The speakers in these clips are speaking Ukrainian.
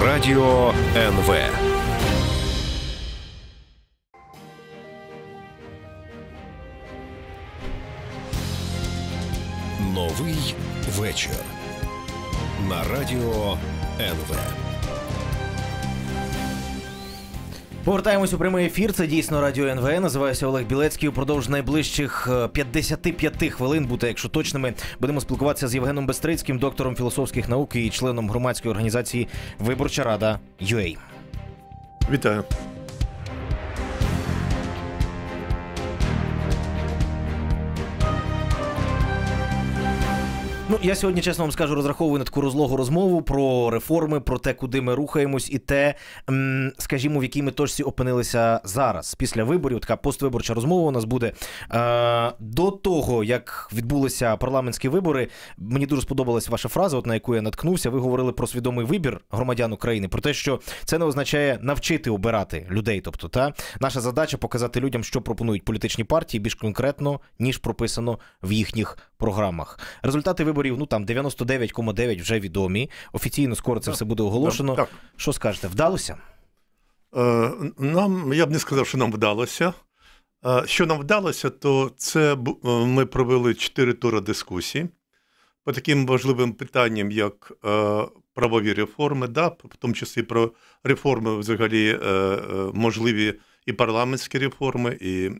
Радио НВ. Новый вечер На радио НВ. Повертаємось у прямий ефір. Це дійсно радіо НВ. Називаюся Олег Білецький. Упродовж найближчих 55 е, хвилин, бути, якщо точними, будемо спілкуватися з Євгеном Бестрицьким, доктором філософських наук і членом громадської організації Виборча Рада ЮЕЙ. Вітаю. Ну я сьогодні чесно вам скажу, розраховую на таку розлогу розмову про реформи, про те, куди ми рухаємось, і те, скажімо, в якій ми точці опинилися зараз. Після виборів така поствиборча розмова у нас буде е, до того, як відбулися парламентські вибори. Мені дуже сподобалась ваша фраза, от на яку я наткнувся. Ви говорили про свідомий вибір громадян України, про те, що це не означає навчити обирати людей. Тобто, та наша задача показати людям, що пропонують політичні партії більш конкретно ніж прописано в їхніх програмах. Результати виборів виборів, ну там 99,9 вже відомі. Офіційно скоро це все буде оголошено. Так, так. Що скажете? Вдалося? Е, нам я б не сказав, що нам вдалося. Е, що нам вдалося, то це е, ми провели чотири тури дискусії по таким важливим питанням, як правові реформи, да, в тому числі про реформи, взагалі можливі і парламентські реформи, і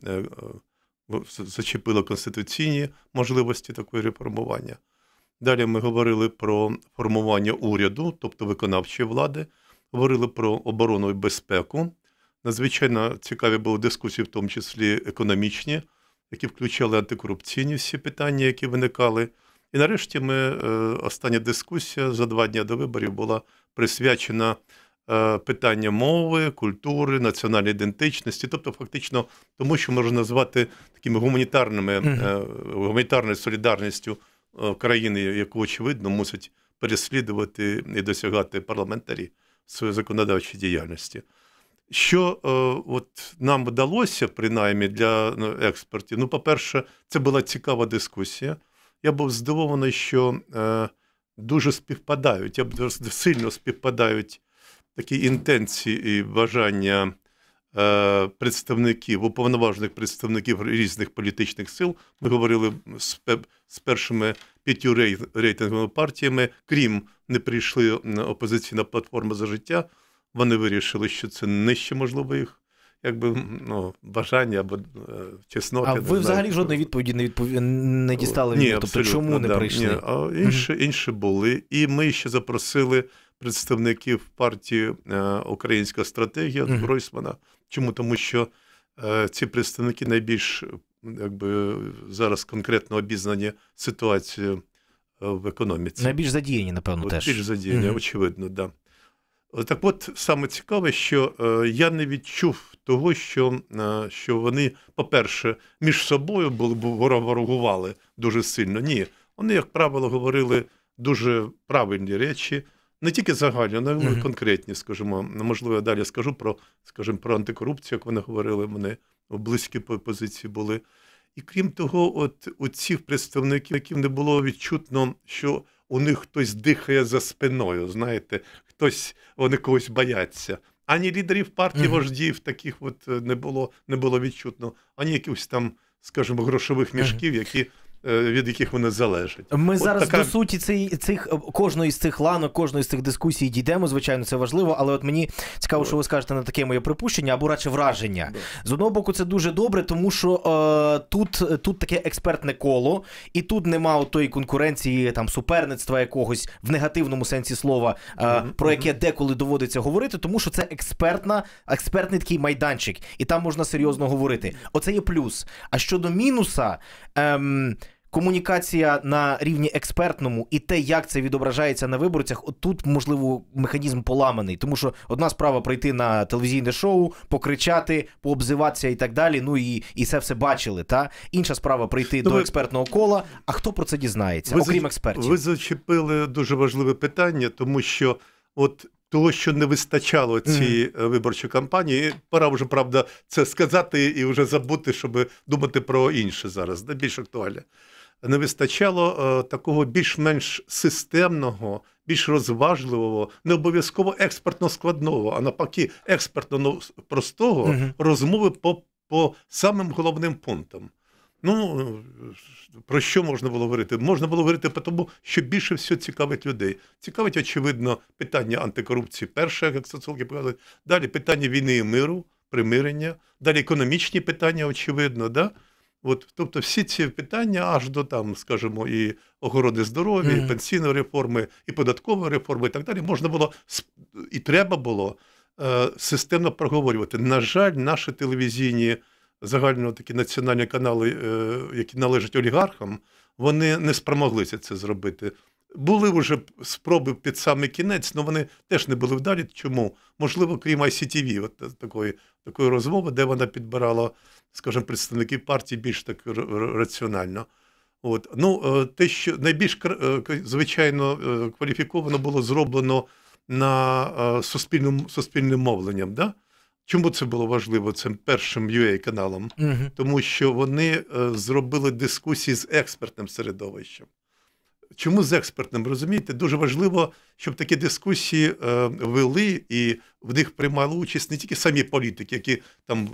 зачепило конституційні можливості такої реформування. Далі ми говорили про формування уряду, тобто виконавчої влади, говорили про оборону і безпеку. Надзвичайно цікаві були дискусії, в тому числі економічні, які включали антикорупційні всі питання, які виникали. І нарешті ми е, остання дискусія за два дні до виборів була присвячена е, питання мови, культури, національної ідентичності, тобто, фактично, тому, що можна назвати такими гуманітарними е, гуманітарною солідарністю. Е, країни, яку очевидно мусять переслідувати і досягати парламентарі в своїй законодавчій діяльності. Що е, от нам вдалося, принаймні для ну, експертів, ну, по-перше, це була цікава дискусія. Я був здивований, що е, дуже співпадають, я б сильно співпадають такі інтенції і бажання Е, представників, уповноважених представників різних політичних сил. Ми говорили з з першими п'ятью рейтинговими партіями, крім не прийшли опозиційна платформа за життя. Вони вирішили, що це нижче можливо їх. Якби ну бажання або е, чесноти. А ви знаю, взагалі що... жодної відповіді не відпові не дістали Ні, від тобто чому да, не прийшли? Ні. А інші, інші були. І ми ще запросили представників партії е, Українська стратегія Гройсмана. Чому? Тому що е, ці представники найбільш якби, зараз конкретно обізнані ситуацією е, в економіці. Найбільш задіяні, напевно, теж. Найбільш задіяні, mm -hmm. очевидно, так. Да. Так от саме цікаве, що е, я не відчув того, що що вони, по-перше, між собою були ворогували дуже сильно. Ні, вони, як правило, говорили дуже правильні речі, не тільки загальні, але mm -hmm. конкретні, скажімо. Можливо, я далі скажу про, скажімо, про антикорупцію, як вони говорили, мене близькі позиції були. І крім того, от у цих представників, яким не було відчутно, що у них хтось дихає за спиною, знаєте, хтось вони когось бояться. Ані лідерів партії mm -hmm. вождів таких от е, не було не було відчутно, ані якихось там, скажімо, грошових мішків, які Е, від яких вони залежать. Ми От зараз така... до суті цих, цих е, кожної з цих ланок, кожної з цих дискусій дійдемо. Звичайно, це важливо, але от мені цікаво, що ви скажете на таке моє припущення або радше враження. Да. З одного боку, це дуже добре, тому що е, тут е, тут таке експертне коло, і тут нема тої конкуренції, там суперництва якогось в негативному сенсі слова, е, mm-hmm. про яке деколи доводиться говорити, тому що це експертна, експертний такий майданчик, і там можна серйозно говорити. Оце є плюс. А щодо мінуса. Ем, комунікація на рівні експертному і те, як це відображається на виборцях, отут, можливо, механізм поламаний, тому що одна справа прийти на телевізійне шоу, покричати, пообзиватися і так далі. Ну і і це все бачили. Та інша справа прийти ну, до ви... експертного кола. А хто про це дізнається? Ви окрім експертів, ви зачепили дуже важливе питання, тому що от. Того, що не вистачало цій mm. Е, виборчій кампанії, пора вже правда це сказати і вже забути, щоб думати про інше зараз, де більш актуальне не вистачало е, такого більш-менш системного, більш розважливого, не обов'язково експертно складного, а навпаки, експертно ну, простого угу. розмови по, по самим головним пунктам. Ну, про що можна було говорити? Можна було говорити по тому, що більше всього цікавить людей. Цікавить, очевидно, питання антикорупції перше, як соціологи показують. Далі питання війни і миру, примирення, далі економічні питання, очевидно. да? От, Тобто всі ці питання аж до там, скажімо, і огороди здоров'я, mm -hmm. і пенсійної реформи, і податкової реформи, і так далі, можна було і треба було е, системно проговорювати. На жаль, наші телевізійні загально такі національні канали, е, які належать олігархам, вони не спромоглися це зробити. Були вже спроби під саме кінець, але вони теж не були вдалі. Чому? Можливо, крім ICTV, от такої такої розмови, де вона підбирала, скажімо, представників партії більш так раціонально. От. Ну, е, Те, що найбільш е, звичайно е, кваліфіковано було зроблено на суспільним суспільним мовленням. Да? Чому це було важливо цим першим UA каналом? Угу. Тому що вони зробили дискусії з експертним середовищем. Чому з експертним розумієте? Дуже важливо, щоб такі дискусії е, вели і в них приймали участь не тільки самі політики, які там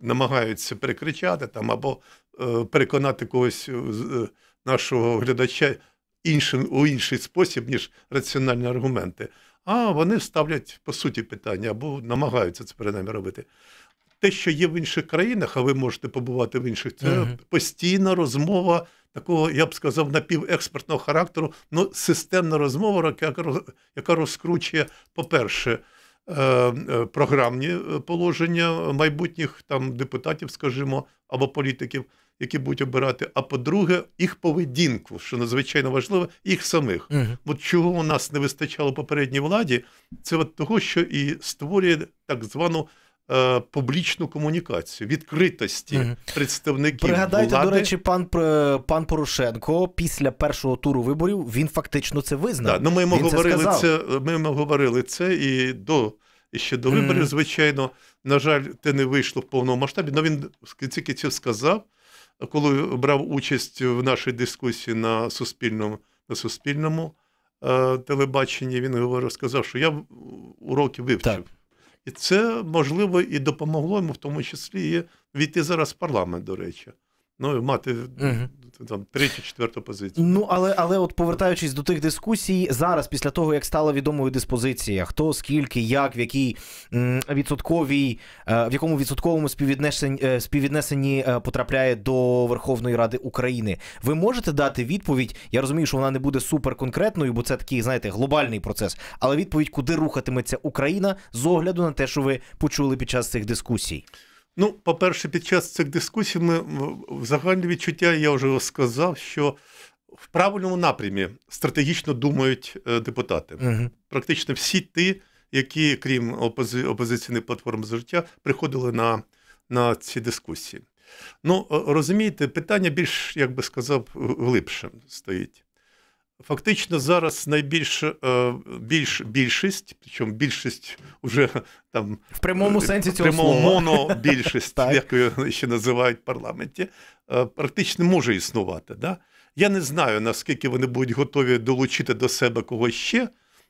намагаються перекричати там або е, переконати когось е, нашого глядача іншим у інший спосіб, ніж раціональні аргументи. А вони ставлять по суті питання або намагаються це принаймні робити. Те, що є в інших країнах, а ви можете побувати в інших, це uh -huh. постійна розмова такого, я б сказав, напівекспертного характеру, ну, системна розмова, яка розкручує, по-перше, е, е, програмні е, положення майбутніх там депутатів, скажімо, або політиків, які будуть обирати. А по-друге, їх поведінку, що надзвичайно важливо, їх самих. Uh От чого у нас не вистачало попередній владі, це от того, що і створює так звану. Е, публічну комунікацію, відкритості угу. представників. Пригадайте, влади. до речі, пан пан Порошенко після першого туру виборів він фактично це визнав. Да, ну ми йому він говорили це, це. Ми йому говорили це і до і ще до виборів. Mm. Звичайно, на жаль, це не вийшло в повному масштабі. але ну, він в кінці кінців сказав, коли брав участь в нашій дискусії на суспільному на суспільному е, телебаченні. Він говорив, сказав, що я уроки вивчив. Так. І це можливо і допомогло йому в тому числі і війти зараз в парламент, до речі ну, мати там третю, четверту позицію. Ну, але але от повертаючись до тих дискусій, зараз, після того, як стала відомою диспозиція, хто, скільки, як, в якій відсотковій, е, в якому відсотковому е, співвіднесенні, співвіднесенні потрапляє до Верховної Ради України, ви можете дати відповідь? Я розумію, що вона не буде суперконкретною, бо це такий, знаєте, глобальний процес. Але відповідь, куди рухатиметься Україна з огляду на те, що ви почули під час цих дискусій. Ну, по-перше, під час цих дискусій ми в загальне відчуття, я вже сказав, що в правильному напрямі стратегічно думають е, депутати. Угу. Практично всі ті, які, крім опози... опозиційних платформ за життя, приходили на, на ці дискусії. Ну, е, розумієте, питання більш, як би сказав, глибше стоїть. Фактично зараз найбільш е, більш більшість, причому більшість уже там в прямому е, сенсі цього прямому слова. монобільшість, якою ще називають в парламенті, е, практично може існувати. Да? Я не знаю, наскільки вони будуть готові долучити до себе когось ще.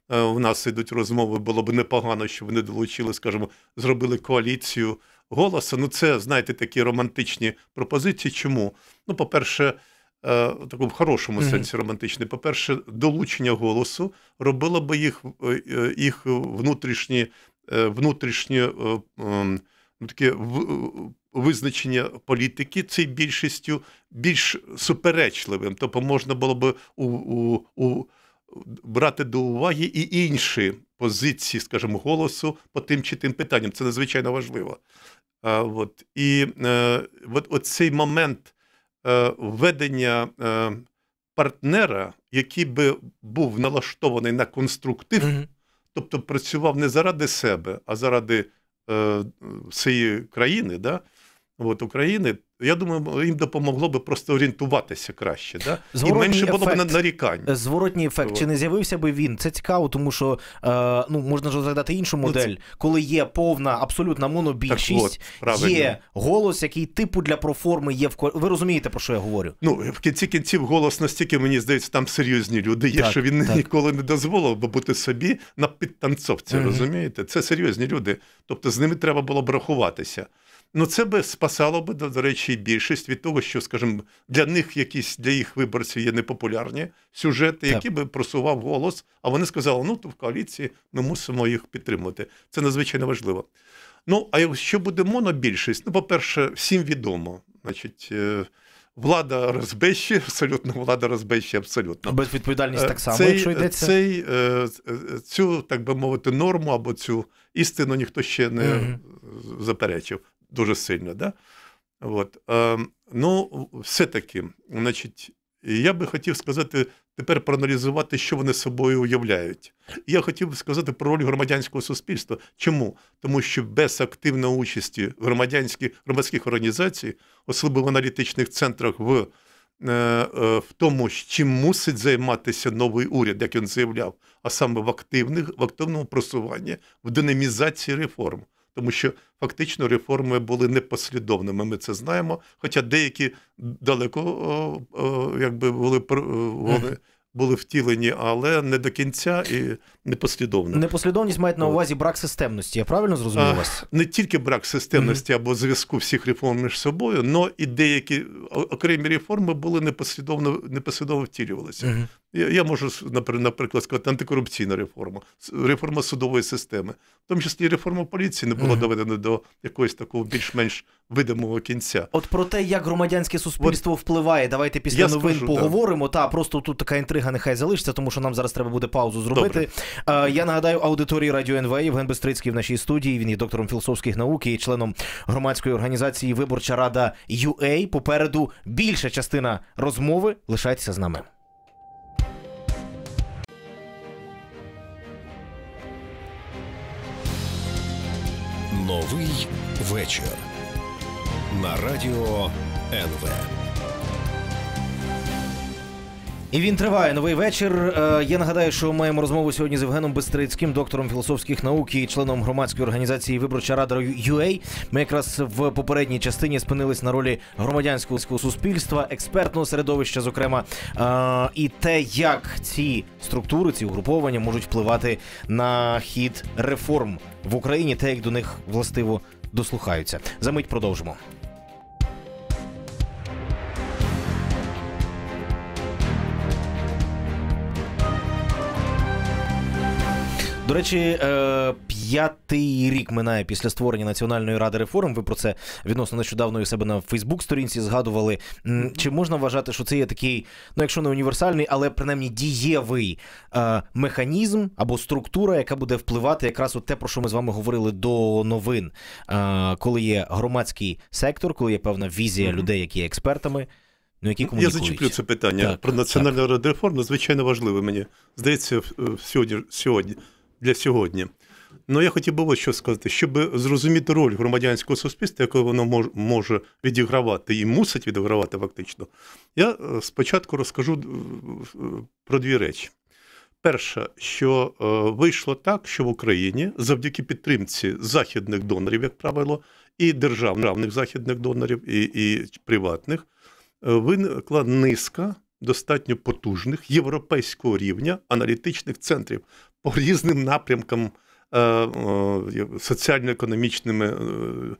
У нас йдуть розмови, було б непогано, що вони долучили, скажімо, зробили коаліцію голосу. Ну, це знаєте такі романтичні пропозиції. Чому? Ну, по-перше, Е, в такому хорошому сенсі романтичний, по-перше, долучення голосу робило би їх е, е, їх внутрішні внутрішні ем, ну, таке визначення політики цією більшістю більш суперечливим. Тобто можна було б у, у, у, брати до уваги і інші позиції, скажімо, голосу по тим чи тим питанням. Це надзвичайно важливо. А, от. І е, от, цей момент. Е, введення е, партнера, який би був налаштований на конструктив, mm тобто працював не заради себе, а заради всієї е, країни. Да? от, України. Я думаю, їм допомогло би просто орієнтуватися краще, да? і менше було б на нарікань. Е, зворотній ефект. Чи не з'явився би він? Це цікаво, тому що е, ну можна ж розглядати іншу ну, модель, ну, це... коли є повна абсолютна монобільшість, от, є голос, який типу для проформи є в Ви розумієте, про що я говорю? Ну в кінці кінців голос настільки мені здається, там серйозні люди є, так, що він так. ніколи не дозволив би бути собі на підтанцовці. Mm -hmm. Розумієте, це серйозні люди. Тобто з ними треба було б рахуватися. Ну, це би спасало би, до речі, більшість від того, що, скажімо, для них якісь для їх виборців є непопулярні сюжети, які би просував голос, а вони сказали, ну то в коаліції ми мусимо їх підтримувати. Це надзвичайно важливо. Ну, а якщо буде монобільшість, ну, по-перше, всім відомо, значить. Е, влада розбещі, абсолютно влада розбещі, абсолютно без відповідальність е, так само, цей, якщо е, йдеться цей, цю, так би мовити, норму або цю істину ніхто ще не mm -hmm. заперечив дуже сильно. Да? От. Ем, ну, все-таки, значить, я би хотів сказати, тепер проаналізувати, що вони собою уявляють. Я хотів би сказати про роль громадянського суспільства. Чому? Тому що без активної участі громадянських громадських організацій, особливо в аналітичних центрах, в е, е, в тому, чим мусить займатися новий уряд, як він заявляв, а саме в активних, в активному просуванні, в динамізації реформ тому що фактично реформи були непослідовними. Ми це знаємо. Хоча деякі далеко о, о, якби були е, вони. Були втілені, але не до кінця і непослідовно. Непослідовність мають на увазі брак системності. Я правильно зрозумів вас? Не тільки брак системності або зв'язку всіх реформ між собою, але і деякі окремі реформи були непослідовно непослідовно втілювалися. Я можу наприклад сказати, антикорупційна реформа, реформа судової системи, в тому числі реформа поліції не була доведена до якогось такого більш-менш видимого кінця. От про те, як громадянське суспільство От, впливає, давайте після новин скажу, поговоримо. Да. Та просто тут така інтрига нехай залишиться, тому що нам зараз треба буде паузу зробити. Добре. Я нагадаю аудиторії радіо НВ Євген Бестрицький в нашій студії. Він є доктором філософських наук і членом громадської організації Виборча Рада UA. Попереду більша частина розмови лишайтеся з нами. Новий вечір на радіо НВ. І він триває новий вечір. Е, я нагадаю, що маємо розмову сьогодні з Євгеном Бестрицьким, доктором філософських наук і членом громадської організації Виборча рада UA. Ми якраз в попередній частині спинились на ролі громадянського суспільства, експертного середовища, зокрема, е, і те, як ці структури, ці угруповання можуть впливати на хід реформ в Україні, те, як до них властиво дослухаються. За мить продовжимо. До речі, е, п'ятий рік минає після створення Національної ради реформ. Ви про це відносно нещодавно у себе на Фейсбук-сторінці згадували. Чи можна вважати, що це є такий, ну якщо не універсальний, але принаймні дієвий е, механізм або структура, яка буде впливати якраз у те, про що ми з вами говорили до новин, е, коли є громадський сектор, коли є певна візія людей, які є експертами. Ну, які Я зачеплю це питання так, про національну так. раду реформ, надзвичайно ну, важливе мені. Здається, сьогодні сьогодні для сьогодні. Ну, я хотів би ось що сказати, щоб зрозуміти роль громадянського суспільства, яку воно може відігравати і мусить відігравати фактично, я е, спочатку розкажу е, про дві речі. Перше, що е, вийшло так, що в Україні завдяки підтримці західних донорів, як правило, і державних західних донорів, і, і приватних, виникла низка достатньо потужних європейського рівня аналітичних центрів по різним напрямкам е, е, соціально-економічними е,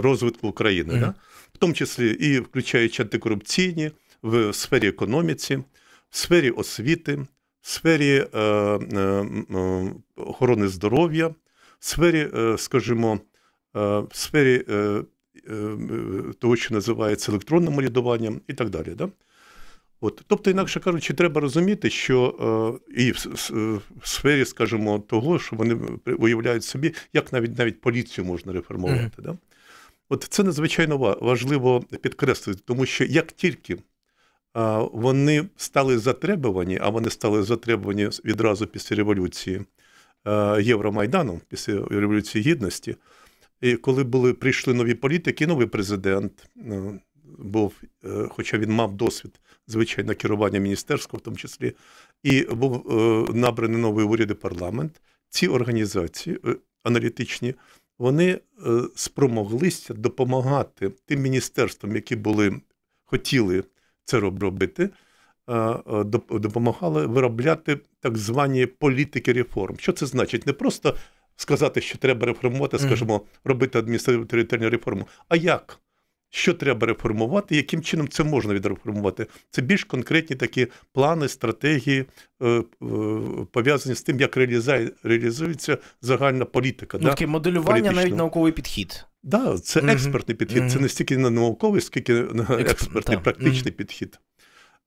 розвитку України, mm -hmm. да? в тому числі і включаючи антикорупційні в сфері економіці, в сфері освіти, в сфері е, е, охорони здоров'я, в сфері, е, скажімо, в сфері того, що називається електронним урядуванням, і так далі. Да? От, Тобто, інакше кажучи, треба розуміти, що е, і в, в сфері, скажімо, того, що вони уявляють собі, як навіть навіть поліцію можна реформувати. Mm-hmm. Да? От це надзвичайно важливо підкреслити, тому що як тільки а, е, вони стали затребувані, а вони стали затребувані відразу після революції а, е, Євромайдану, після революції гідності, і коли були прийшли нові політики, новий президент а, е, був, хоча він мав досвід звичайно, керування міністерства, в тому числі, і був е, набраний новий уряд і парламент. Ці організації е, аналітичні вони е, спромоглися допомагати тим міністерствам, які були хотіли це робити, допомагали виробляти так звані політики реформ. Що це значить? Не просто сказати, що треба реформувати, скажімо, робити адміністративну територіальну реформу, а як? що треба реформувати, яким чином це можна відреформувати. Це більш конкретні такі плани, стратегії, е, е, пов'язані з тим, як реалізується загальна політика. Ну, таке да? моделювання, Політично. навіть науковий підхід. Так, да, це mm-hmm. експертний підхід. Mm-hmm. Це не стільки на науковий, скільки на експертний, mm-hmm. практичний підхід.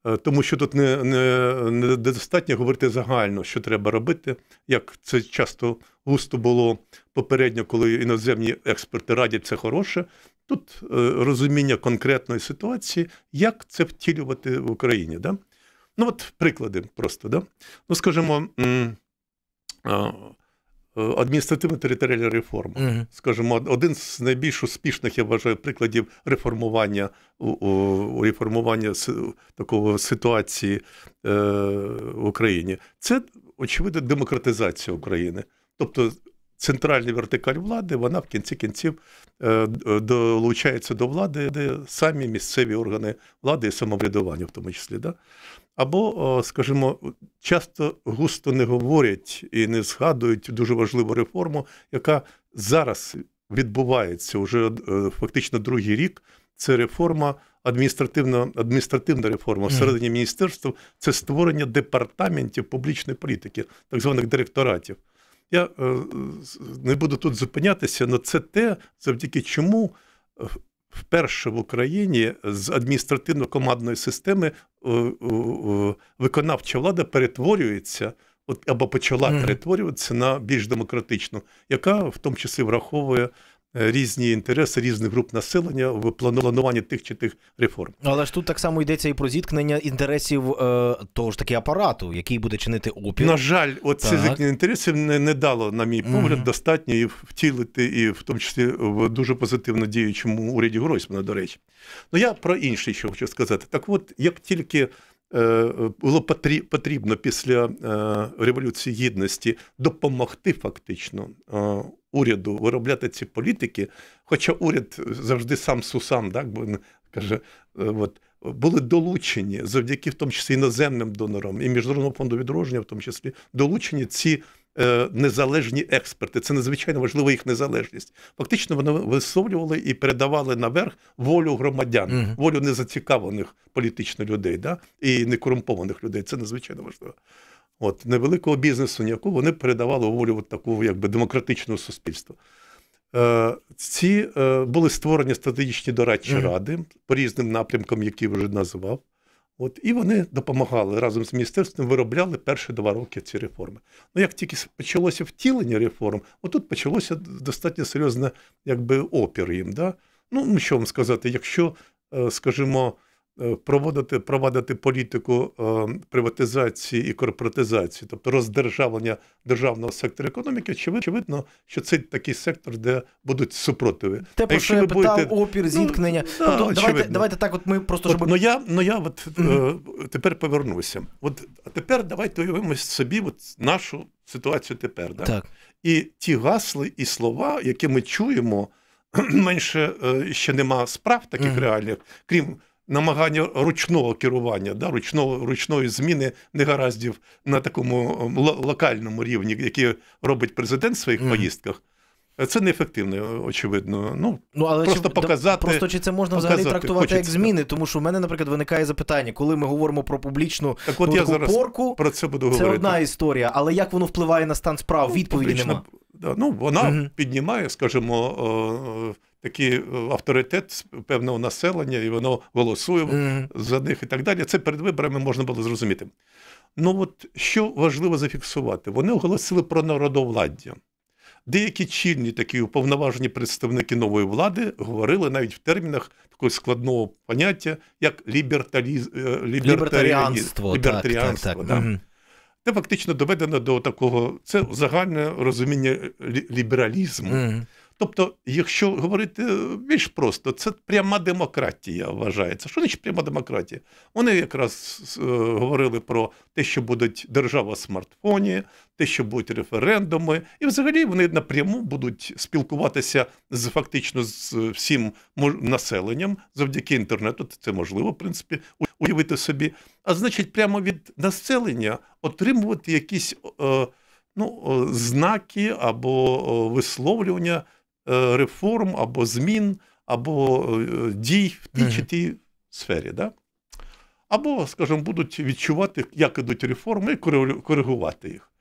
Е, тому що тут недостатньо не, не говорити загально, що треба робити, як це часто густо було попередньо, коли іноземні експерти радять це хороше. Тут е, розуміння конкретної ситуації, як це втілювати в Україні. Да? Ну, от приклади просто, да? ну, скажімо, е, адміністративно-територіальна реформа. Угу. Скажімо, один з найбільш успішних, я вважаю, прикладів реформування реформування такого ситуації е, в Україні. Це очевидно демократизація України. Тобто центральна вертикаль влади, вона в кінці кінців е, е, долучається до влади, де самі місцеві органи влади і самоврядування, в тому числі. Да? Або, скажімо, часто густо не говорять і не згадують дуже важливу реформу, яка зараз відбувається вже е, фактично другий рік. Це реформа, адміністративна адміністративна реформа всередині міністерства це створення департаментів публічної політики, так званих директоратів. Я е, е, не буду тут зупинятися, але це те, завдяки чому е, вперше в Україні з адміністративно-командної системи виконавча влада перетворюється от, або почала перетворюватися на більш демократичну, яка в тому числі враховує Е, різні інтереси різних груп населення в плануванні тих чи тих реформ. Ну, але ж тут так само йдеться і про зіткнення інтересів е, того ж таки апарату, який буде чинити опір. На жаль, оце зіткнення інтересів не, не дало, на мій погляд, угу. достатньо і втілити, і в тому числі в дуже позитивно діючому уряді Гройсмана, до речі. Ну я про інше ще хочу сказати. Так от, як тільки. Е, було потрібно після е, революції гідності допомогти фактично уряду виробляти ці політики, хоча уряд завжди сам сусам, так бо він каже, е, от. Були долучені завдяки в тому числі іноземним донорам і міжнародного фонду відродження, в тому числі долучені ці е, незалежні експерти. Це надзвичайно важлива їх незалежність. Фактично вони висловлювали і передавали наверх волю громадян, угу. волю незацікавлених політично людей, да і некорумпованих людей. Це надзвичайно важливо от, невеликого бізнесу, ніякого вони передавали волю от такого якби демократичного суспільства. Е, ці е, були створені стратегічні дорадчі mm. ради по різним напрямкам, які вже називав. От, І вони допомагали разом з міністерством, виробляли перші два роки ці реформи. Ну, як тільки почалося втілення реформ, отут почалося достатньо серйозне якби, опір їм. Да? Ну, ну що вам сказати, якщо, е, скажімо, Е, проводити проводити політику е, приватизації і корпоратизації, тобто роздержавлення державного сектору економіки, очевидно, що це такий сектор, де будуть супротиви. Те, про що я питав, будете... опір, ну, зіткнення. Ну, тобто, да, Давайте давайте так, от ми просто от, щоб... Ну я ну я от mm тепер повернуся. От а тепер давайте уявимо собі от нашу ситуацію тепер. Да? Так. І ті гасли і слова, які ми чуємо. Менше ще нема справ таких mm реальних, крім намагання ручного керування, да, ручного, ручної зміни негараздів на такому ем, локальному рівні, який робить президент в своїх mm. поїздках. Е, це неефективно, е, очевидно. Ну, ну але Просто чи, показати. Просто чи це можна показати, взагалі трактувати хочеться. як зміни? Тому що в мене, наприклад, виникає запитання, коли ми говоримо про публічну так от ну, я таку зараз порку, про це буду це говорити. одна історія, але як воно впливає на стан справ? Ну, Відповіді публічна, Да, ну, Вона угу. піднімає, скажімо, е, такий е, авторитет певного населення, і воно голосує mm-hmm. за них і так далі. Це перед виборами можна було зрозуміти. Ну от що важливо зафіксувати? Вони оголосили про народовладдя. Деякі чільні такі уповноважені представники нової влади говорили навіть в термінах такого складного поняття, як ліберталіз... Е, лібертаріанство. лібертаріанство так, так, так. Да. Це фактично доведено до такого, це загальне розуміння лібералізму. Тобто, якщо говорити е, більш просто, це пряма демократія вважається. Що значить пряма демократія? Вони якраз е, говорили про те, що будуть держава в смартфоні, те, що будуть референдуми, і взагалі вони напряму будуть спілкуватися з фактично з е, всім населенням завдяки інтернету. Це можливо, в принципі, уявити собі. А значить, прямо від населення отримувати якісь е, ну, знаки або висловлювання. Е, реформ або змін, або е, дій в тій чи тій сфері. Да? Або, скажімо, будуть відчувати, як ідуть реформи, і коригувати їх.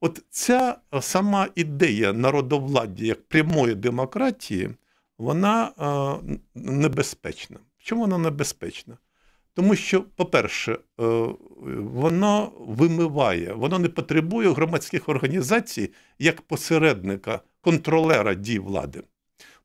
От ця е, сама ідея народовладдя як прямої демократії, вона е, небезпечна. Чому вона небезпечна? Тому що, по-перше, е, воно вимиває, воно не потребує громадських організацій як посередника контролера дій влади.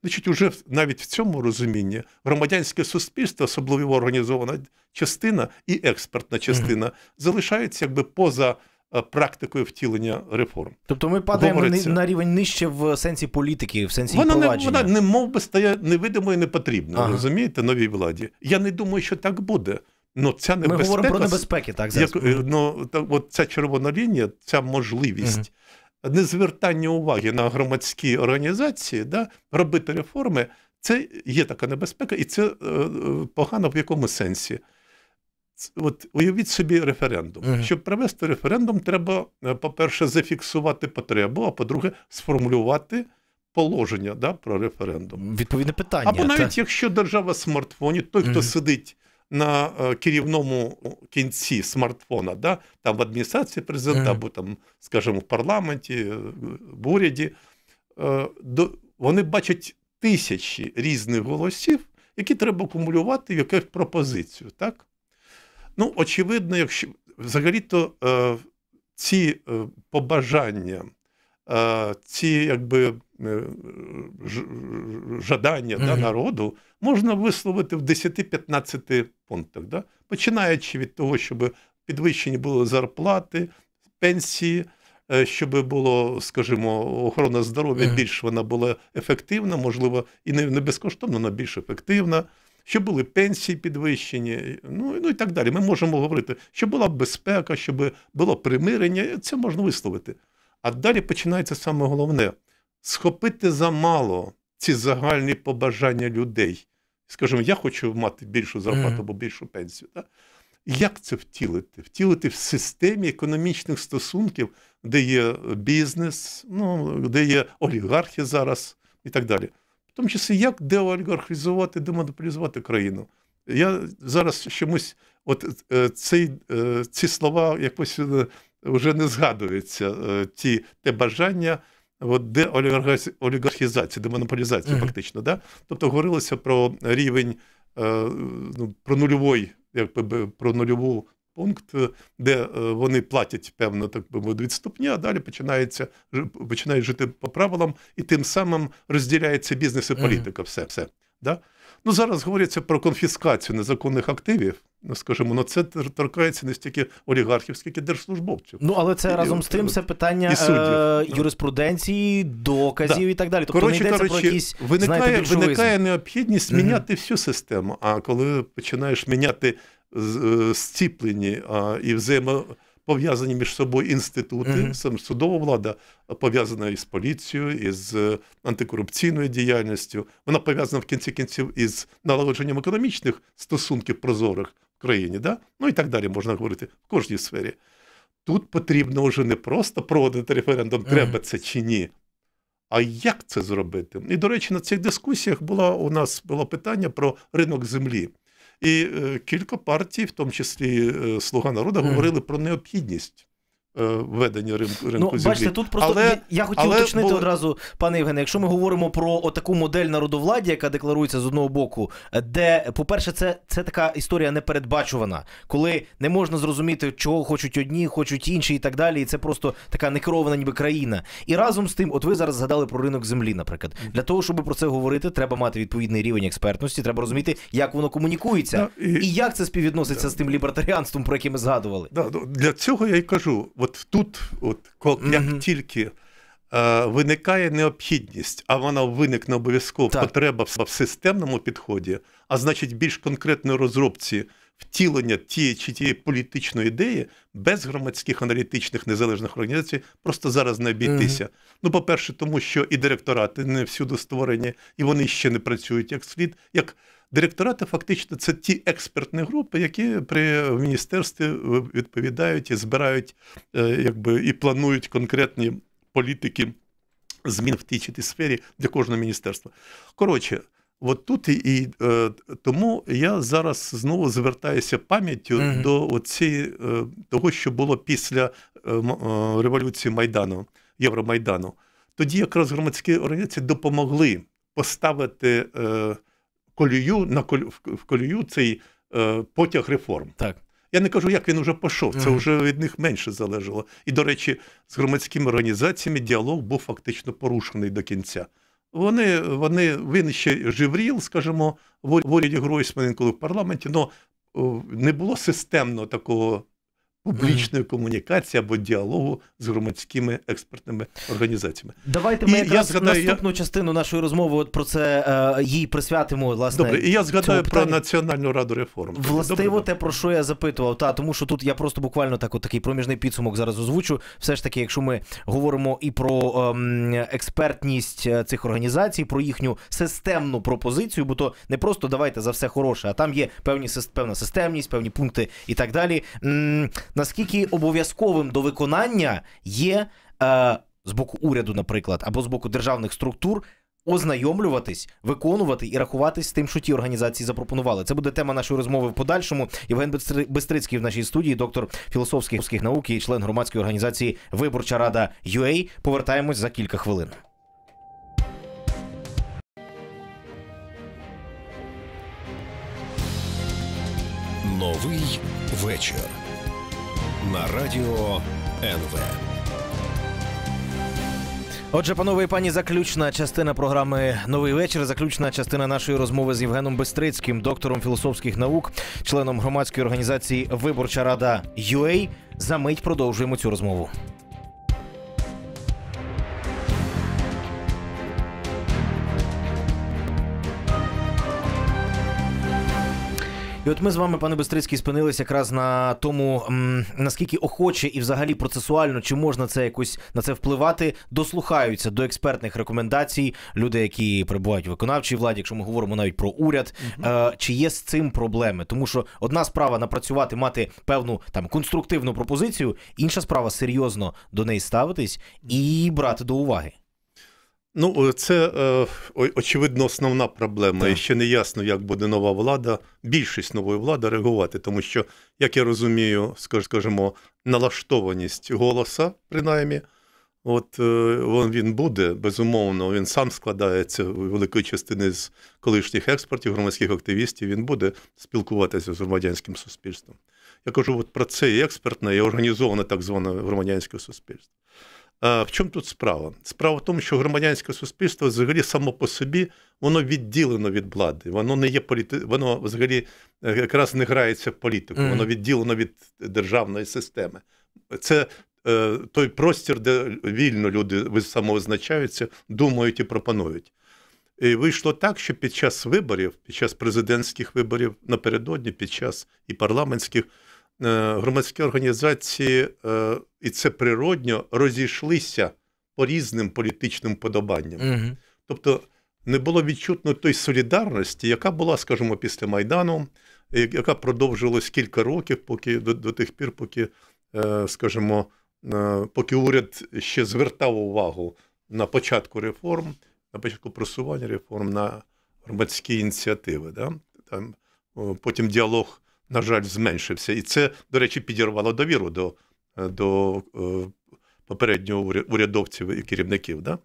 Значить, уже навіть в цьому розумінні громадянське суспільство, особливо організована частина і експертна частина, залишаються якби поза. Е, практикою втілення реформ, тобто ми падаємо Говориться, на рівень нижче в сенсі політики, в сенсі вона провадження. не вона не мов би стає невидимою і непотрібною, ага. розумієте, новій владі. Я не думаю, що так буде. Ну ця небезпека, Ми говоримо про небезпеки, так зараз. Як, е, ну так, от ця червона лінія, ця можливість. Угу незвертання уваги на громадські організації, да, робити реформи, це є така небезпека, і це е, погано в якому сенсі. От Уявіть собі референдум. Uh -huh. Щоб провести референдум, треба, е, по-перше, зафіксувати потребу, а по-друге, сформулювати положення да, про референдум. Відповідне питання. Або навіть та... якщо держава в смартфоні, той, хто uh -huh. сидить на е, керівному кінці смартфона, да? там в адміністрації президента, або там, скажімо, в парламенті, е, в уряді, е, вони бачать тисячі різних голосів, які треба акумулювати в якусь пропозицію. так? Ну, очевидно, якщо взагалі-то ці побажання, ці якби Е, жадання да, народу можна висловити в 10-15 пунктах, Да? починаючи від того, щоб підвищені були зарплати, пенсії, е, щоб було, скажімо, охорона здоров'я більш вона була ефективна, можливо, і не безкоштовно, але більш ефективна. Щоб були пенсії підвищені, ну ну і так далі. Ми можемо говорити, щоб була безпека, щоб було примирення, це можна висловити. А далі починається саме головне схопити замало ці загальні побажання людей. Скажімо, я хочу мати більшу зарплату або більшу пенсію. Да? Як це втілити? Втілити в системі економічних стосунків, де є бізнес, ну, де є олігархи зараз і так далі. В тому числі, як деолігархізувати, демонополізувати країну? Я зараз чомусь, от е, цей, е, ці слова якось е, вже не згадуються, ті те бажання от деолігархізації, демонополізації, фактично. Да? Тобто говорилося про рівень е, ну, про нульовий, як про нульову пункт, е, де е, вони платять певно так би мовити, відступні, а далі починається починають жити по правилам, і тим самим розділяється бізнес і політика. Все, все. Да? Ну зараз говориться про конфіскацію незаконних активів. Ну, скажімо, ну це торкається не стільки олігархів, скільки держслужбовців. Ну але це і, разом з тим е, це питання е- юриспруденції, доказів да. і так далі. Тобто коротше, не йдеться коротше, про якісь виникає, знаєте, виникає необхідність mm-hmm. міняти всю систему. А коли починаєш міняти е, зціплені а, і взаємо. Пов'язані між собою інститути, mm-hmm. судова влада пов'язана із поліцією, із е, антикорупційною діяльністю. Вона пов'язана в кінці кінців із налагодженням економічних стосунків прозорих країні, да? ну і так далі можна говорити в кожній сфері. Тут потрібно вже не просто проводити референдум, треба це чи ні. А як це зробити? І, до речі, на цих дискусіях було у нас було питання про ринок землі. І е, кілька партій, в тому числі е, Слуга народу, говорили про необхідність Е, ведення ринку ну, ринку ну, землі. бачите, тут просто але, я хотів але уточнити було... одразу, пане Євгене. Якщо ми говоримо про таку модель народовладдя, яка декларується з одного боку, е, де, по-перше, це це така історія непередбачувана, коли не можна зрозуміти, чого хочуть одні, хочуть інші, і так далі. І це просто така некерована, ніби країна. І разом з тим, от ви зараз згадали про ринок землі, наприклад, для того, щоб про це говорити, треба мати відповідний рівень експертності, треба розуміти, як воно комунікується, ну, і... і як це співвідноситься да. з тим лібертаріанством, про яке ми згадували. Да, ну, Для цього я й кажу от тут, от як mm-hmm. тільки е, виникає необхідність, а вона виникне обов'язково так. потреба в, системному підході, а значить, більш конкретної розробці втілення тієї чи тієї політичної ідеї без громадських аналітичних незалежних організацій просто зараз не обійтися. mm Ну, по-перше, тому що і директорати не всюди створені, і вони ще не працюють як слід. як Директорати фактично це ті експертні групи, які при міністерстві е, відповідають і збирають е, якби, і планують конкретні політики змін в тій чи тій сфері для кожного міністерства. Коротше. От тут і е, тому я зараз знову звертаюся пам'яттю mm -hmm. до оці, е, того, що було після е, е, революції Майдану, Євромайдану. Тоді якраз громадські організації допомогли поставити колію на колю, в колію цей е, потяг реформ. Так. Я не кажу, як він вже пішов, це вже від них менше залежало. І, до речі, з громадськими організаціями діалог був фактично порушений до кінця. Вони вони, він ще живріл, скажімо, в уряді Гройсман, коли в парламенті, але не було системно такого публічної комунікації або діалогу з громадськими експертними організаціями. Давайте ми і якраз я згадаю, наступну я... частину нашої розмови от про це е, їй присвятимо. власне. Добре, і я згадаю про Національну раду реформ. Властиво Добре? те, про що я запитував. Та тому що тут я просто буквально так от такий проміжний підсумок зараз озвучу. Все ж таки, якщо ми говоримо і про ем, експертність е, цих організацій, про їхню системну пропозицію, бо то не просто давайте за все хороше, а там є певні певна системність, певні пункти і так далі наскільки обов'язковим до виконання є е, з боку уряду, наприклад, або з боку державних структур. Ознайомлюватись, виконувати і рахуватись з тим, що ті організації запропонували. Це буде тема нашої розмови в подальшому. Євген Бестрицький в нашій студії, доктор філософських наук і член громадської організації Виборча Рада UA. Повертаємось за кілька хвилин. Новий вечір на радіо НВ. Отже, панове і пані, заключна частина програми Новий вечір. Заключна частина нашої розмови з Євгеном Бестрицьким, доктором філософських наук, членом громадської організації Виборча Рада ЮЕЙ. За мить продовжуємо цю розмову. І от ми з вами, пане Бестрицький, спинилися якраз на тому, наскільки охоче і взагалі процесуально, чи можна це якось на це впливати, дослухаються до експертних рекомендацій люди, які перебувають в виконавчій владі, якщо ми говоримо навіть про уряд, угу. чи є з цим проблеми? Тому що одна справа напрацювати, мати певну там конструктивну пропозицію, інша справа серйозно до неї ставитись і брати до уваги. Ну, е, це е, очевидно основна проблема. Так. І ще не ясно, як буде нова влада, більшість нової влади реагувати, тому що, як я розумію, скажімо, налаштованість голоса, принаймні, от е, він буде безумовно. Він сам складається великої частини з колишніх експертів, громадських активістів. Він буде спілкуватися з громадянським суспільством. Я кажу, от про це і експертне, і організоване так зване громадянське суспільство. В чому тут справа? Справа в тому, що громадянське суспільство взагалі само по собі воно відділено від влади. Воно не є політи... воно взагалі е, якраз не грається в політику, воно відділено від державної системи. Це е, той простір, де вільно люди самовизначаються, думають і пропонують. І вийшло так, що під час виборів, під час президентських виборів напередодні, під час і парламентських. Е, громадські організації, е, і це природньо, розійшлися по різним політичним подобанням. Угу. Тобто не було відчутно той солідарності, яка була, скажімо, після Майдану, яка продовжилась кілька років, поки до, до тих пір, поки, е, скажімо, поки уряд ще звертав увагу на початку реформ, на початку просування реформ на громадські ініціативи. Да? Там, Потім діалог на жаль, зменшився. І це, до речі, підірвало довіру до до е, попереднього урядовців і керівників. Да?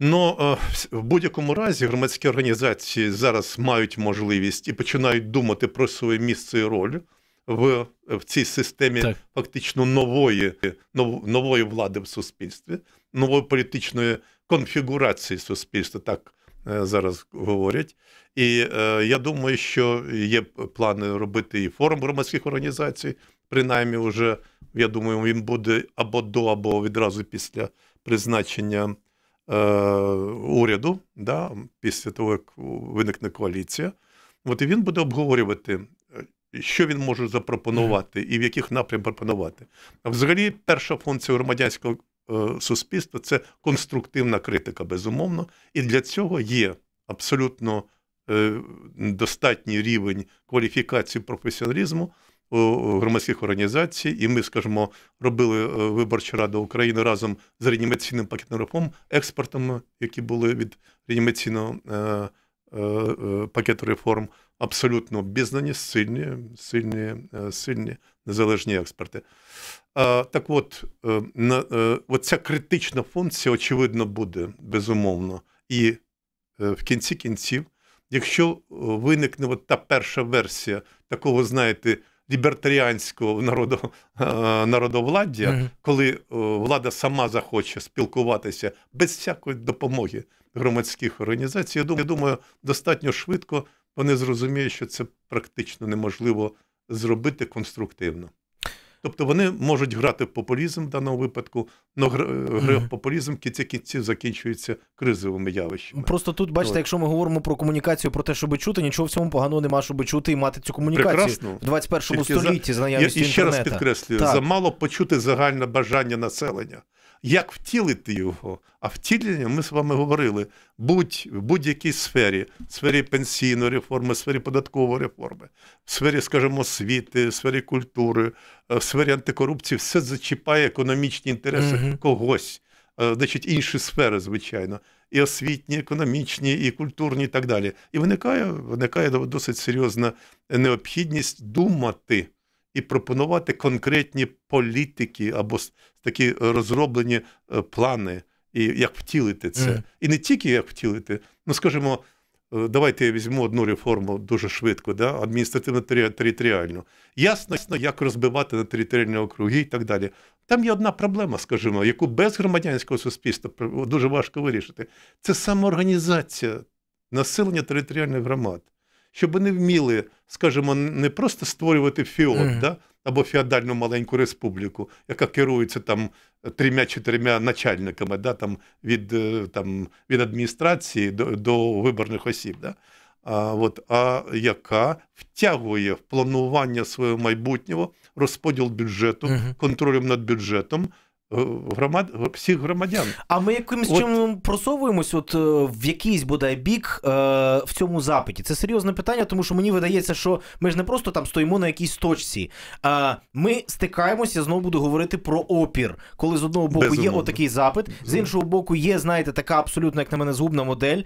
Ну, е, в будь-якому разі громадські організації зараз мають можливість і починають думати про своє місце і роль в в цій системі так. фактично нової нов, нової влади в суспільстві, нової політичної конфігурації суспільства, так Е, зараз говорять. І е, я думаю, що є плани робити і форум громадських організацій. Принаймні, вже я думаю, він буде або до, або відразу після призначення е, уряду, да, після того, як виникне коаліція. От і він буде обговорювати, е, що він може запропонувати і в яких напрям пропонувати. А взагалі, перша функція громадянського Е, суспільства це конструктивна критика, безумовно. І для цього є абсолютно е, достатній рівень кваліфікації професіоналізму. Громадських організацій, і ми, скажімо, робили е, виборчу раду України разом з реанімаційним пакетним пакетом експертами, які були від реанімаційного пакету реформ абсолютно обізнані, сильні, сильні, е, сильні незалежні експерти. Е, так е, от, ця критична функція, очевидно, буде безумовно. І в кінці кінців, якщо виникне от та перша версія такого, знаєте, лібертаріанського народу, народовладдя, mm -hmm. коли влада сама захоче спілкуватися без всякої допомоги громадських організацій, я думаю, я думаю достатньо швидко вони зрозуміють, що це практично неможливо зробити конструктивно. Тобто вони можуть грати в популізм в даному випадку, але гри в популізм в кінці кінців закінчується кризовими явищами. Просто тут, бачите, якщо ми говоримо про комунікацію, про те, щоб чути, нічого в цьому поганого нема, щоб чути і мати цю комунікацію Прекрасно. в 21 столітті за наявністю Я ще інтернету. раз підкреслюю: так. замало почути загальне бажання населення як втілити його. А втілення ми з вами говорили будь, в будь-якій сфері, в сфері пенсійної реформи, в сфері податкової реформи, в сфері, скажімо, освіти, в сфері культури, е, в сфері антикорупції, все зачіпає економічні інтереси угу. когось, е, значить, інші сфери, звичайно. І освітні, економічні, і культурні, і так далі. І виникає виникає досить серйозна необхідність думати і пропонувати конкретні політики або такі е, розроблені е, плани, і як втілити це. Mm. І не тільки як втілити, ну скажімо, е, давайте я візьму одну реформу дуже швидко, да? адміністративно територіальну. Ясно, як розбивати на територіальні округи і так далі. Там є одна проблема, скажімо, яку без громадянського суспільства дуже важко вирішити. Це самоорганізація населення територіальних громад щоб вони вміли, скажімо, не просто створювати фіот mm. да? або феодальну маленьку республіку, яка керується там трьома-чотирма начальниками да? там, від е, там, від адміністрації до до виборних осіб. Да? А от, а яка втягує в планування свого майбутнього розподіл бюджету, uh -huh. контролем над бюджетом, громад всіх громадян. А ми якимось от... чином просовуємось, от е, в якийсь бодай бік е, в цьому запиті. Це серйозне питання, тому що мені видається, що ми ж не просто там стоїмо на якійсь точці, а ми стикаємося. Я знову буду говорити про опір, коли з одного боку Безумовно. є отакий запит, з іншого боку, є, знаєте, така абсолютно, як на мене, згубна модель, е,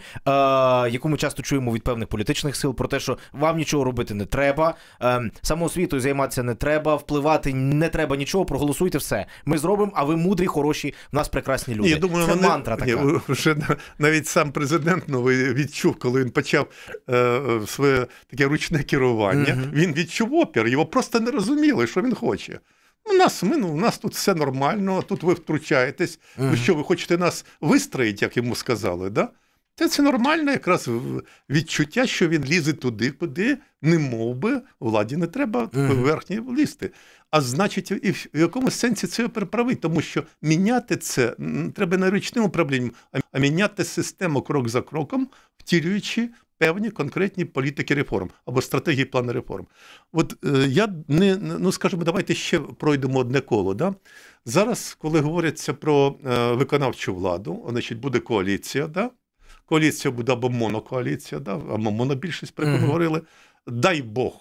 яку ми часто чуємо від певних політичних сил про те, що вам нічого робити не треба, е, самоосвітою займатися не треба, впливати не треба нічого. Проголосуйте все. Ми зробимо, а ви мудрі, хороші, в нас прекрасні люди. Я думаю, Це вони... мантра така. Я, вже навіть сам президент новий відчув, коли він почав е, своє таке ручне керування. Угу. Він відчув опір, його просто не розуміли, що він хоче. У нас ми, ну, у нас тут все нормально, тут ви втручаєтесь. Uh Ви що, ви хочете нас вистроїти, як йому сказали, да? Та це нормальне якраз відчуття, що він лізе туди, куди не мов би, владі не треба верхні лізти. А значить, і в якомусь сенсі це переправить, тому що міняти це треба не ручним управлінням, а міняти систему крок за кроком, втілюючи певні конкретні політики реформ або стратегії плани реформ. От е, я не ну скажімо, давайте ще пройдемо одне коло. Да? Зараз, коли говоряться про е, виконавчу владу, значить буде коаліція. Да? коаліція буде або монокоаліція, да, або монобільшість, про яку ми говорили. Дай Бог.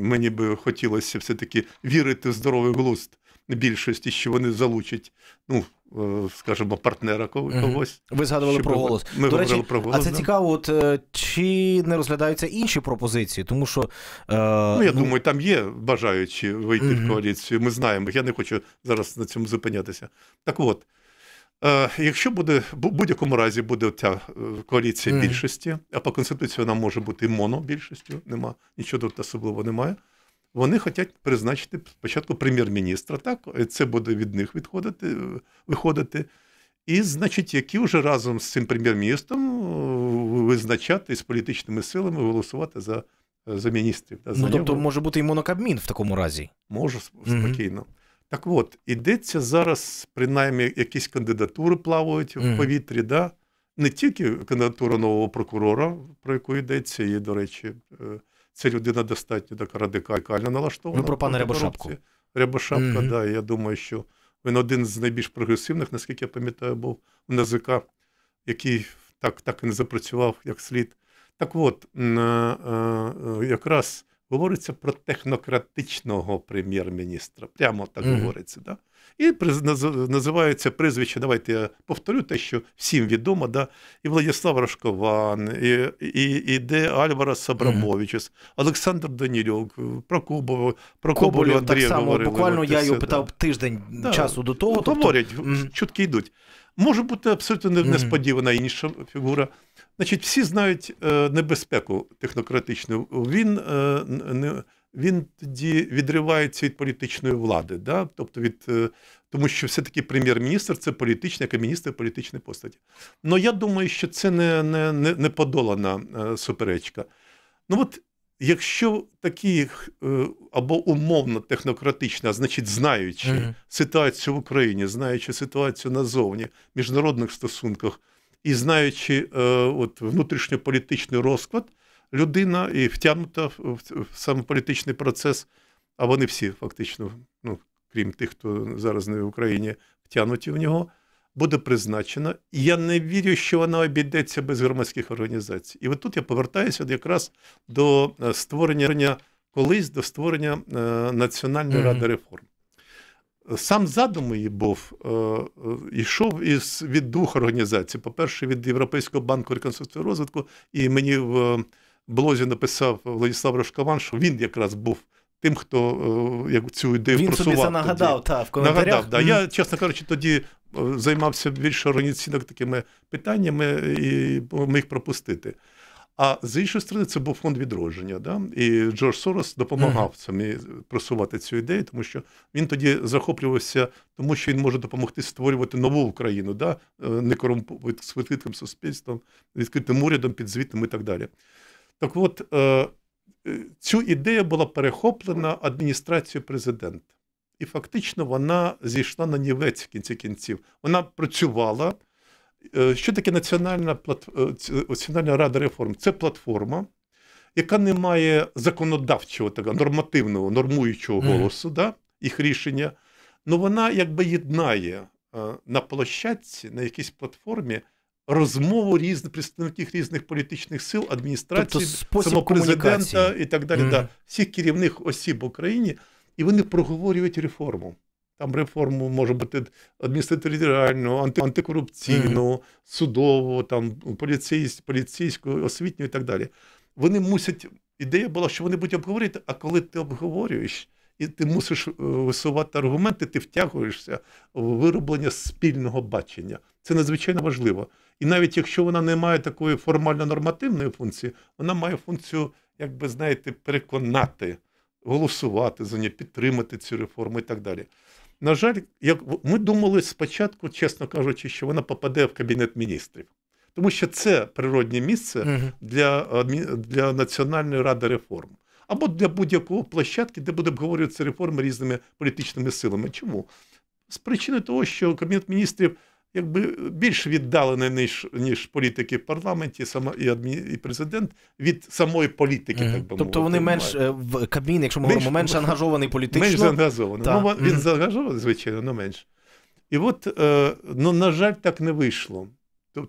Мені би хотілося все-таки вірити в здоровий глузд більшості, що вони залучать, ну е, скажімо, партнера когось. Ви згадували про голос. Ми До речі, про голос. А це да. цікаво, от е, чи не розглядаються інші пропозиції, тому що е, ну я ну... думаю, там є бажаючі вийти в коаліцію. Ми знаємо. Я не хочу зараз на цьому зупинятися. Так от. Е, якщо буде в будь-якому разі буде ця е, коаліція більшості, а по конституції вона може бути монобільшістю, нема нічого тут особливо немає. Вони хочуть призначити спочатку прем'єр-міністра. Так це буде від них відходити, е, виходити. І, значить, які вже разом з цим прем'єр-міністром визначати з політичними силами голосувати за за міністрів. За ну, тобто, може бути і монокабмін в такому разі. Може спокійно. Mm-hmm. Так от, ідеться зараз, принаймні, якісь кандидатури плавають в повітрі. да? Не тільки кандидатура нового прокурора, про яку йдеться, і, до речі, це людина достатньо така радикально налаштована. Ви ну, про пана Рябошапку. Рябошапка, mm -hmm. да, я думаю, що він один з найбільш прогресивних, наскільки я пам'ятаю, був в НАЗК, який так так і не запрацював як слід. Так от, е, е, якраз говориться про технократичного прем'єр-міністра. Прямо так mm-hmm. говориться. Да? І називаються прізвища, Давайте я повторю те, що всім відомо, да? і Владислав Рашкован, і і, і де Альвара Сабрамович, mm-hmm. Олександр Данілюк, про Кобова, про так само, Буквально я його питав да. тиждень да. часу до ну, того. Тобто говорять, тобто... чутки йдуть. Може бути абсолютно несподівана інша фігура. Значить, всі знають е, небезпеку технократичну. Він е, він тоді відривається від політичної влади, да? тобто від, е, тому що все-таки прем'єр-міністр це політичний, як і міністр політичної постаті. Ну я думаю, що це не не, не, подолана суперечка. Ну от якщо такі або умовно технократична, значить знаючи mm -hmm. ситуацію в Україні, знаючи ситуацію назовні в міжнародних стосунках і знаючи е, от, внутрішньополітичний розклад, людина і втягнута в, в, в сам політичний процес, а вони всі фактично, ну, крім тих, хто зараз не в Україні, втягнуті в нього, буде призначена. І я не вірю, що вона обійдеться без громадських організацій. І от тут я повертаюся якраз до е, створення колись до створення е, Національної mm -hmm. ради реформ. Сам задум її був, е, е, йшов із від двох організацій. По-перше, від Європейського банку реконструкції розвитку, і мені в е, блозі написав Владислав Рожкован, що він якраз був тим, хто як цю ідею він просував. Він собі це нагадав, та в коментарях. Нагадав, да. Я, чесно кажучи, тоді займався більше організаційно такими питаннями і міг пропустити. А з іншої сторони, це був фонд відродження. Да? І Джордж Сорос допомагав самі просувати цю ідею, тому що він тоді захоплювався, тому що він може допомогти створювати нову Україну, да? Е, не корумпу... з суспільством, відкритим урядом, підзвітним і так далі. Так от е, е, цю ідея була перехоплена адміністрацією президента. І фактично вона зійшла на нівець в кінці кінців. Вона працювала. Е, що таке Національна е, Національна рада реформ? Це платформа, яка не має законодавчого, такого, нормативного, нормуючого голосу, mm. да, їх рішення. Ну вона якби єднає е, на площадці, на якійсь платформі розмову різних представників різних політичних сил, адміністрації, тобто самого президента і так далі. Mm. Да, Всіх керівних осіб в Україні, і вони проговорюють реформу там реформу може бути адміністративну, антикорупційну, судову, там поліцейсь, поліцейську, освітню і так далі. Вони мусять, ідея була, що вони будуть обговорити, а коли ти обговорюєш. І ти мусиш е, висувати аргументи, ти втягуєшся в вироблення спільного бачення. Це надзвичайно важливо. І навіть якщо вона не має такої формально-нормативної функції, вона має функцію, як би знаєте, переконати, голосувати за неї, підтримати цю реформу і так далі. На жаль, як ми думали спочатку, чесно кажучи, що вона попаде в кабінет міністрів, тому що це природнє місце для для Національної ради реформ або для будь-якого площадки, де буде обговорюватися реформи різними політичними силами. Чому? З причини того, що Кабінет міністрів якби більш віддалений, ніж ніж політики в парламенті, сама і адмі... і президент від самої політики, mm. так би тобто мовити. Тобто вони менш е, в Кабмін, якщо ми менш, говоримо, менш ангажований політично. Менш заангажований. Ну, Він mm. заангажований, звичайно, але менш. І от, е, ну, на жаль, так не вийшло.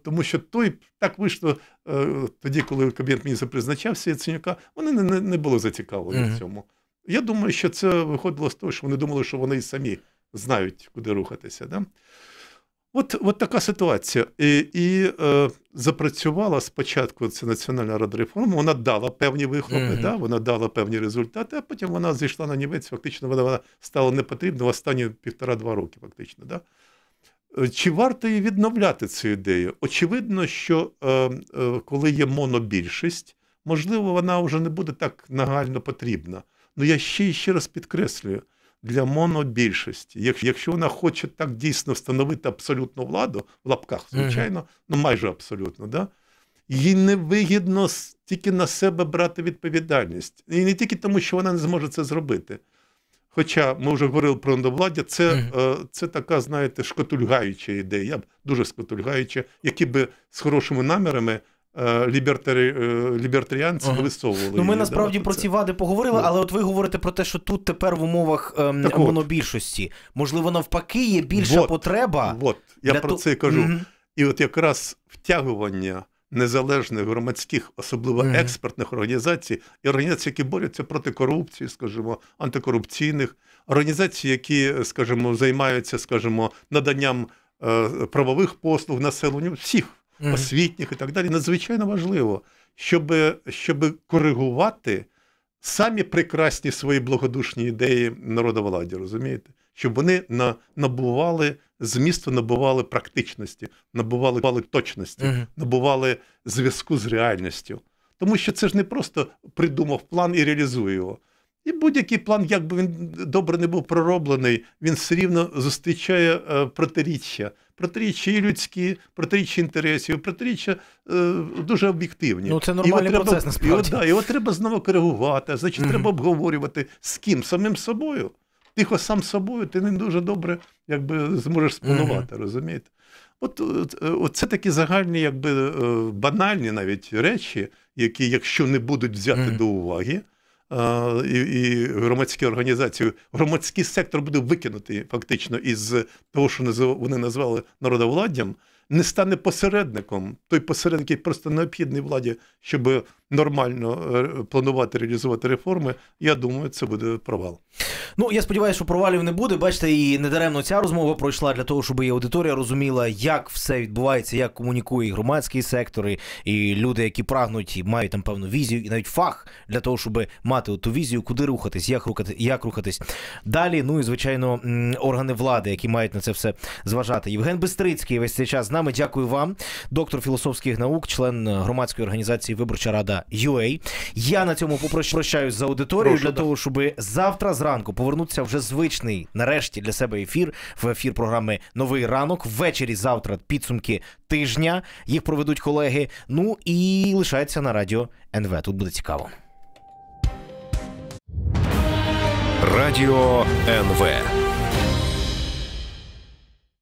Тому що той так вийшло е, тоді, коли Кабінет міністра призначався Яценюка, вони не не, були зацікавлені mm. в цьому. Я думаю, що це виходило з того, що вони думали, що вони самі знають, куди рухатися. Да? От от така ситуація. І і е, запрацювала спочатку ця національна рада реформ, вона дала певні вихопи. mm -hmm. да? вона дала певні результати, а потім вона зійшла на німець, фактично вона вона стала непотрібна в останні півтора-два роки, фактично. Да? Е, чи варто її відновляти цю ідею? Очевидно, що е, е, коли є монобільшість, можливо, вона вже не буде так нагально потрібна. Ну я ще і ще раз підкреслюю для монобільшості. Якщо вона хоче так дійсно встановити абсолютну владу, в лапках, звичайно, ну майже абсолютно, да? їй вигідно тільки на себе брати відповідальність. І не тільки тому, що вона не зможе це зробити. Хоча ми вже говорили про недовладдя, це е, це така, знаєте, шкотульгаюча ідея, дуже шкотульгаюча, які би з хорошими намірами Е, Лібертарі... Е, лібертаріанці ага. висовували. Ну, ми її, насправді да, про це. ці вади поговорили, ну. але от ви говорите про те, що тут тепер в умовах ем, так монобільшості, можливо, навпаки, є більша от, потреба. От, Я про то... це кажу. Mm-hmm. І от якраз втягування незалежних громадських, особливо mm-hmm. експертних організацій, і організацій, які борються проти корупції, скажімо, антикорупційних, організацій, які, скажімо, займаються, скажімо, наданням е, правових послуг населенню, всіх освітніх і так далі, надзвичайно важливо, щоб, щоб коригувати самі прекрасні свої благодушні ідеї народовладі, розумієте? Щоб вони на, набували змісту, набували практичності, набували точності, uh -huh. набували зв'язку з реальністю. Тому що це ж не просто придумав план і реалізує його. І будь-який план, якби він добре не був пророблений, він все рівно зустрічає е, протиріччя, протиріччя і людські, протиріччя інтересів, протиріччя е, дуже об'єктивні. Ну це нормальний його процес, треба, насправді. Його, да, його треба знову коригувати, значить, mm-hmm. треба обговорювати з ким? Самим собою. Тихо сам собою, ти не дуже добре якби, зможеш спонувати, mm-hmm. розумієте? От, е, от, е, от це такі загальні, якби е, банальні навіть речі, які, якщо не будуть взяти mm-hmm. до уваги і і громадські організації, громадський сектор буде викинути фактично із того, що вони назвали народовладдям, не стане посередником. Той посередник який просто необхідний владі, щоб нормально е, планувати реалізувати реформи, я думаю, це буде провал. Ну я сподіваюся, що провалів не буде. Бачите, і недаремно ця розмова пройшла для того, щоб і аудиторія розуміла, як все відбувається, як комунікує і громадський сектор, і люди, які прагнуть і мають там певну візію, і навіть фах для того, щоб мати ту візію, куди рухатись, як рухатись, як рухатись далі. Ну і звичайно, органи влади, які мають на це все зважати. Євген Бестрицький весь цей час з нами. Дякую вам, доктор філософських наук, член громадської організації Виборча Рада. UA. Я на цьому попрощаюсь за аудиторію Прошу, для да. того, щоб завтра зранку повернутися вже звичний, нарешті, для себе ефір в ефір програми Новий ранок. Ввечері завтра підсумки тижня їх проведуть колеги. Ну і лишається на радіо НВ. Тут буде цікаво. Радіо НВ.